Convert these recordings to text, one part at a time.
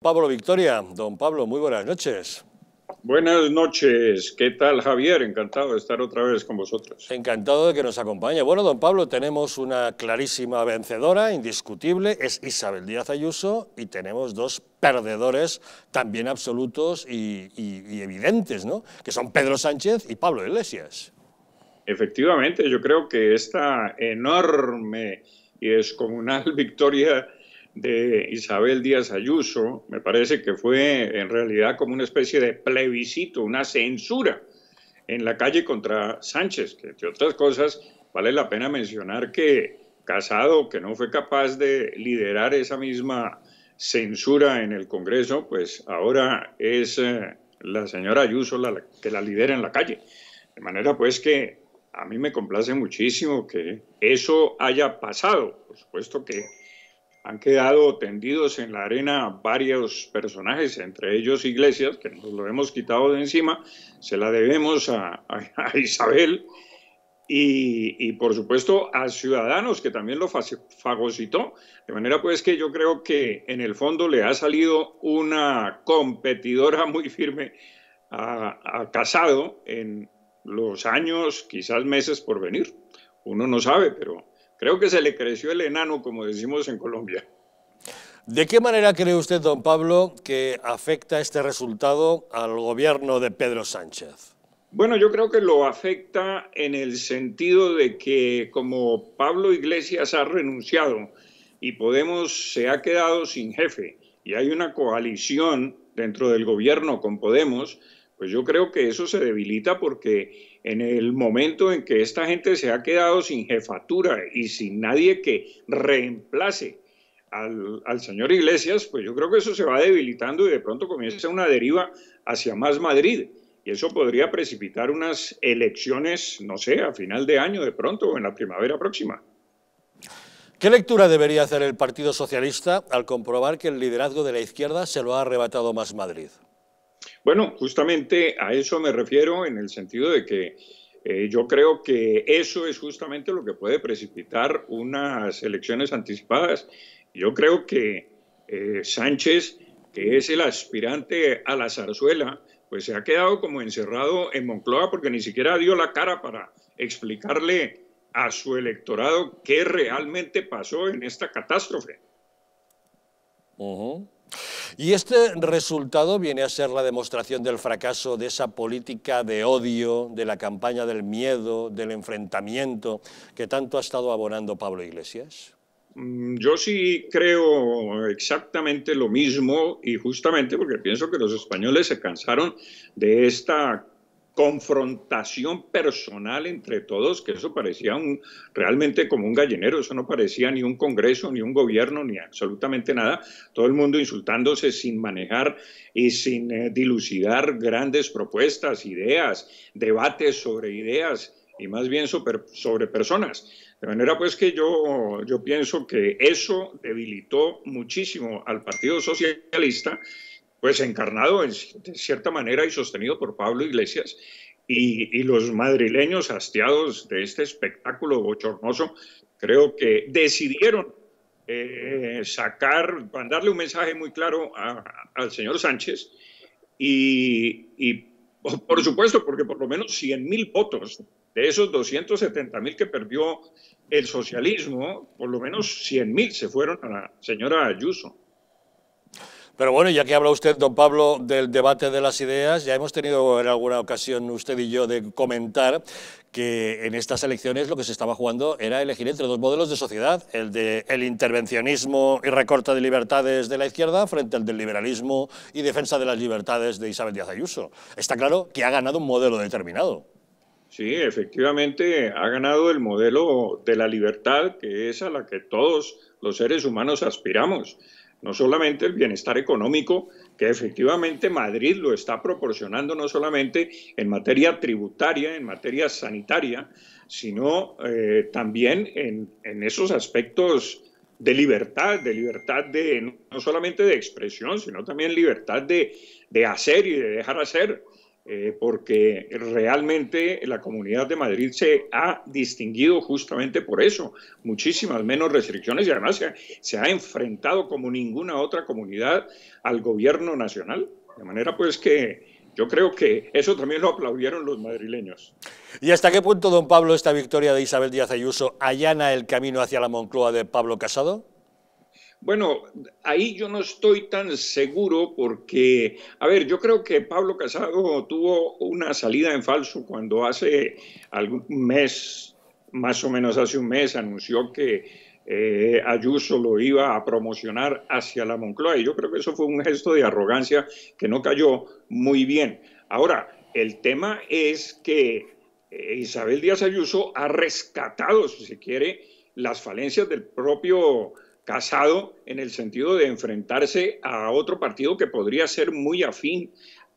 Pablo Victoria, don Pablo, muy buenas noches. Buenas noches, ¿qué tal Javier? Encantado de estar otra vez con vosotros. Encantado de que nos acompañe. Bueno, don Pablo, tenemos una clarísima vencedora, indiscutible, es Isabel Díaz Ayuso, y tenemos dos perdedores también absolutos y, evidentes, ¿no? Que son Pedro Sánchez y Pablo Iglesias. Efectivamente, yo creo que esta enorme y comunal victoria de Isabel Díaz Ayuso, me parece que fue en realidad como una especie de plebiscito, una censura en la calle contra Sánchez, que entre otras cosas vale la pena mencionar que Casado, que no fue capaz de liderar esa misma censura en el Congreso, pues ahora es eh, la señora Ayuso la, que la lidera en la calle. De manera pues que a mí me complace muchísimo que eso haya pasado. Por supuesto que han quedado tendidos en la arena varios personajes, entre ellos Iglesias, que nos lo hemos quitado de encima, se la debemos a, Isabel y, por supuesto a Ciudadanos, que también lo fagocitó. De manera pues que yo creo que en el fondo le ha salido una competidora muy firme a Casado en los años, quizás meses por venir. Uno no sabe, pero Creo que se le creció el enano, como decimos en Colombia. ¿De qué manera cree usted, don Pablo, que afecta este resultado al gobierno de Pedro Sánchez? Bueno, yo creo que lo afecta en el sentido de que como Pablo Iglesias ha renunciado y Podemos se ha quedado sin jefe y hay una coalición dentro del gobierno con Podemos, pues yo creo que eso se debilita porque en el momento en que esta gente se ha quedado sin jefatura y sin nadie que reemplace al, al, señor Iglesias, pues yo creo que eso se va debilitando y de pronto comienza una deriva hacia más Madrid. Y eso podría precipitar unas elecciones, no sé, a final de año de pronto o en la primavera próxima. ¿Qué lectura debería hacer el Partido Socialista al comprobar que el liderazgo de la izquierda se lo ha arrebatado más Madrid? Bueno, justamente a eso me refiero en el sentido de que eh, yo creo que eso es justamente lo que puede precipitar unas elecciones anticipadas. Yo creo que eh, Sánchez, que es el aspirante a la zarzuela, pues se ha quedado como encerrado en Moncloa porque ni siquiera dio la cara para explicarle a su electorado qué realmente pasó en esta catástrofe. Y este resultado viene a ser la demostración del fracaso de esa política de odio, de la campaña del miedo, del enfrentamiento que tanto ha estado abonando Pablo Iglesias. Mm, yo sí creo exactamente lo mismo y justamente porque pienso que los españoles se cansaron de esta confrontación personal entre todos, que eso parecía un, realmente como un gallinero, eso no parecía ni un congreso, ni un gobierno, ni absolutamente nada, todo el mundo insultándose sin manejar y sin eh, dilucidar grandes propuestas, ideas, debates sobre ideas y más bien sobre, sobre personas. De manera pues que yo, yo pienso que eso debilitó muchísimo al Partido Socialista pues encarnado en, cierta manera y sostenido por Pablo Iglesias, y, los madrileños hastiados de este espectáculo bochornoso, creo que decidieron eh, sacar, mandarle un mensaje muy claro al señor Sánchez y, y, por supuesto, porque por lo menos 100 mil votos de esos 270 mil que perdió el socialismo, por lo menos 100 mil se fueron a la señora Ayuso. Pero bueno, ya que habla usted, don Pablo, del debate de las ideas, ya hemos tenido en alguna ocasión usted y yo de comentar que en estas elecciones lo que se estaba jugando era elegir entre dos modelos de sociedad, el del el intervencionismo y recorte de libertades de la izquierda frente al del liberalismo y defensa de las libertades de Isabel Díaz Ayuso. Está claro que ha ganado un modelo determinado. Sí, efectivamente ha ganado el modelo de la libertad, que es a la que todos los seres humanos aspiramos no solamente el bienestar económico, que efectivamente Madrid lo está proporcionando no solamente en materia tributaria, en materia sanitaria, sino eh, también en, esos aspectos de libertad, de libertad de no solamente de expresión, sino también libertad de, de hacer y de dejar hacer. Eh, porque realmente la Comunidad de Madrid se ha distinguido justamente por eso, muchísimas menos restricciones y además se ha enfrentado como ninguna otra comunidad al gobierno nacional. De manera pues que yo creo que eso también lo aplaudieron los madrileños. ¿Y hasta qué punto, don Pablo, esta victoria de Isabel Díaz Ayuso allana el camino hacia la Moncloa de Pablo Casado? Bueno, ahí yo no estoy tan seguro porque, a ver, yo creo que Pablo Casado tuvo una salida en falso cuando hace algún mes, más o menos hace un mes, anunció que eh, Ayuso lo iba a promocionar hacia la Moncloa y yo creo que eso fue un gesto de arrogancia que no cayó muy bien. Ahora, el tema es que eh, Isabel Díaz Ayuso ha rescatado, si se quiere, las falencias del propio Casado en el sentido de enfrentarse a otro partido que podría ser muy afín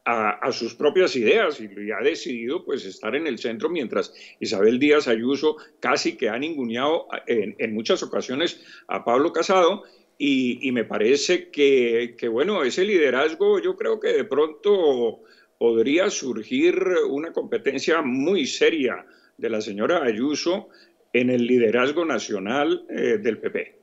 a, sus propias ideas y ha decidido pues estar en el centro mientras Isabel Díaz Ayuso casi que ha ninguneado en, muchas ocasiones a Pablo Casado y, me parece que, bueno, ese liderazgo yo creo que de pronto podría surgir una competencia muy seria de la señora Ayuso en el liderazgo nacional eh, del PP.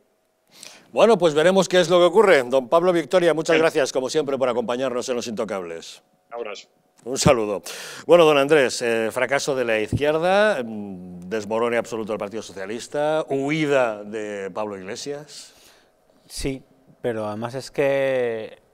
Bueno, pues veremos qué es lo que ocurre. Don Pablo Victoria, muchas gracias, como siempre, por acompañarnos en Los Intocables. Un abrazo. Un saludo. Bueno, don Andrés, eh, fracaso de la izquierda, mm, desmorone absoluto del Partido Socialista, huida de Pablo Iglesias. Sí, pero además es que